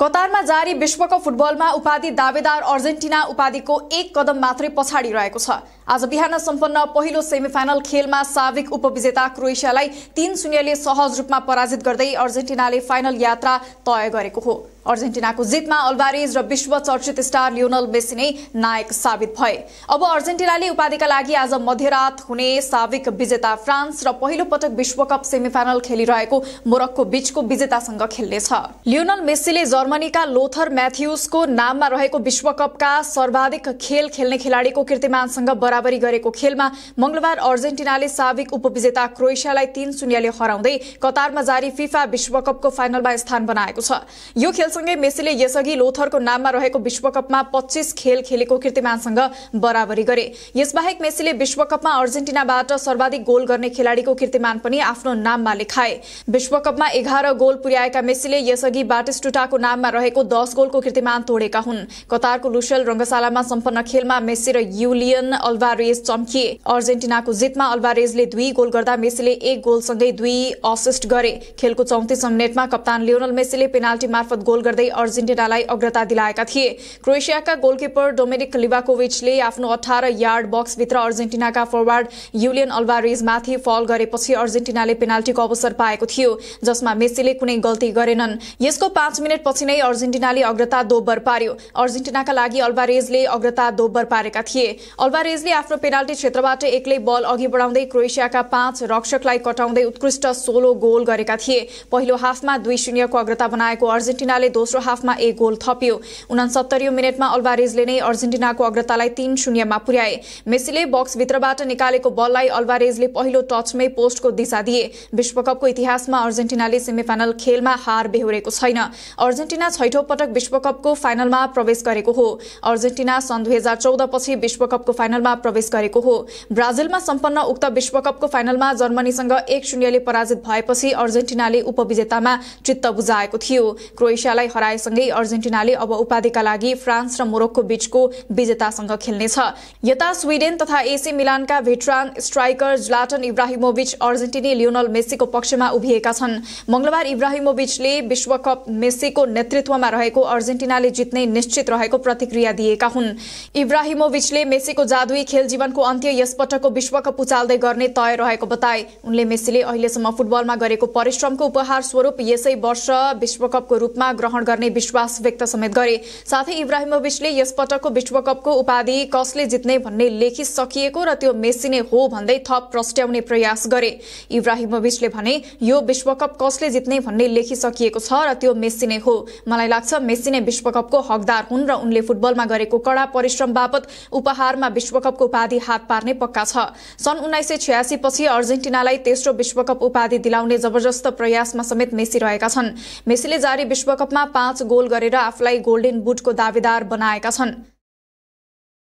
कतारमा जारी विश्वकप फुटबलमा उपाधि दावेदार अर्जेन्टिना उपाधिको एक कदम मात्रै पछाडि रहेको छ आज बिहान सम्पन्न पहिलो सेमिफाइनल खेलमा साविक उपविजेता क्रोएसियालाई तीन शून्यले सहज रूपमा पराजित गर्दै अर्जेन्टिनाले फाइनल यात्रा तय गरेको हो अर्जेन्टिनाको जितमा अल्बारेज र विश्व चर्चित स्टार लियोनल मेसी नै नायक साबित भए अब अर्जेन्टिनाले उपाधिका लागि आज मध्यरात हुने साविक विजेता फ्रान्स र पहिलो पटक विश्वकप सेमिफाइनल खेलिरहेको मोरक्को बीचको विजेतासँग खेल्नेछ लियोनल मेस्सीले जर्मनीका लोथर म्याथ्युसको नाममा रहेको विश्वकपका सर्वाधिक खेल खेल्ने खेलाड़ीको कीर्तिमानसँग बराबरी गरेको खेलमा मंगलबार अर्जेन्टिनाले साविक उपविजेता क्रोएसियालाई तीन शून्यले हराउँदै कतारमा जारी फिफा विश्वकपको फाइनलमा स्थान बनाएको छ यो खेल सँगै मेसीले यसअघि लोथरको नाममा रहेको विश्वकपमा पच्चीस खेल खेलेको कीर्तिमानसँग बराबरी गरे यसबाहेक मेसीले विश्वकपमा अर्जेन्टिनाबाट सर्वाधिक गोल गर्ने खेलाड़ीको कीर्तिमान पनि आफ्नो नाममा लेखाए विश्वकपमा एघार गोल पुर्याएका मेसीले यसअघि बाटिस्टुटाको नाममा रहेको दस गोलको कीर्तिमान तोडेका हुन् कतारको लुसेल रंगशालामा सम्पन्न खेलमा मेसी र युलियन अल्भारेज चम्किए अर्जेन्टिनाको जितमा अल्भारेजले दुई गोल गर्दा मेसीले एक गोलसँगै दुई असिस्ट गरे खेलको चौतिस मिनटमा कप्तान लियोनल मेसीले पेनाल्टी मार्फत गोल गर्दै अर्जेन्टिनालाई अग्रता दिलाएका थिए क्रोएसियाका गोलकिपर डोमेनिक लिभाकोविचले आफ्नो अठार यार्ड बक्सभित्र अर्जेन्टिनाका फरवार्ड युलियन अल्भारेजमाथि फल गरेपछि अर्जेन्टिनाले पेनाल्टीको अवसर पाएको थियो जसमा मेसीले कुनै गल्ती गरेनन् यसको पाँच मिनटपछि नै अर्जेन्टिनाले अग्रता दोब्बर पार्यो अर्जेन्टिनाका लागि अल्भारेजले अग्रता दोब्बर पारेका थिए अल्भारेजले आफ्नो पेनाल्टी क्षेत्रबाट एक्लै बल अघि बढाउँदै क्रोएसियाका पाँच रक्षकलाई कटाउँदै उत्कृष्ट सोलो गोल गरेका थिए पहिलो हाफमा दुई शून्यको अग्रता बनाएको अर्जेन्टिनाले दोस्रो हाफमा एक गोल थप्यो उनासत्तरी मिनटमा अल्वारेजले नै अर्जेन्टिनाको अग्रतालाई तीन शून्यमा पुर्याए मेसीले बक्सभित्रबाट निकालेको बललाई अल्वारेजले पहिलो टचमै पोस्टको दिशा दिए विश्वकपको इतिहासमा अर्जेन्टिनाले सेमिफाइनल खेलमा हार बेहोरेको छैन अर्जेन्टिना छैठौं पटक विश्वकपको फाइनलमा प्रवेश गरेको हो अर्जेन्टिना सन् दुई हजार चौधपछि विश्वकपको फाइनलमा प्रवेश गरेको हो ब्राजिलमा सम्पन्न उक्त विश्वकपको फाइनलमा जर्मनीसँग एक शून्यले पराजित भएपछि अर्जेन्टिनाले उपविजेतामा चित्त बुझाएको थियो क्रोएसिया अस्ट्रेलियालाई हराएसँगै अर्जेन्टिनाले अब उपाधिका लागि फ्रान्स र मोरक्को बीचको विजेतासँग खेल्नेछ यता स्विडेन तथा एसी मिलानका भेटरान स्ट्राइकर ज्लाटन इब्राहिमोविच अर्जेन्टिनी लियोनल मेस्सीको पक्षमा उभिएका छन् मंगलबार इब्राहिमोविचले विश्वकप मेस्सीको नेतृत्वमा रहेको अर्जेन्टिनाले जित्ने निश्चित रहेको प्रतिक्रिया दिएका हुन् इब्राहिमोविचले मेस्सीको जादुई खेल जीवनको अन्त्य यसपटकको विश्वकप उचाल्दै गर्ने तय रहेको बताए उनले मेस्सीले अहिलेसम्म फुटबलमा गरेको परिश्रमको उपहार स्वरूप यसै वर्ष विश्वकपको रूपमा ग्रहण गर्ने विश्वास व्यक्त समेत गरे साथै इब्राहिमोविचले यसपटकको विश्वकपको उपाधि कसले जित्ने भन्ने लेखिसकिएको र त्यो नै हो भन्दै थप प्रस्ट्याउने प्रयास गरे इब्राहिमोविचले भने यो विश्वकप कसले जित्ने भन्ने लेखिसकिएको छ र त्यो नै हो मलाई लाग्छ नै विश्वकपको हकदार हुन् र उनले फुटबलमा गरेको कडा परिश्रम बापत उपहारमा विश्वकपको उपाधि हात पार्ने पक्का छ सन् उन्नाइस सय छयासी पछि अर्जेन्टिनालाई तेस्रो विश्वकप उपाधि दिलाउने जबरजस्त प्रयासमा समेत मेसी रहेका छन् मेसीले जारी विश्वकपमा मा पाँच गोल गरेर आफूलाई गोल्डेन बुटको दावेदार बनाएका छन्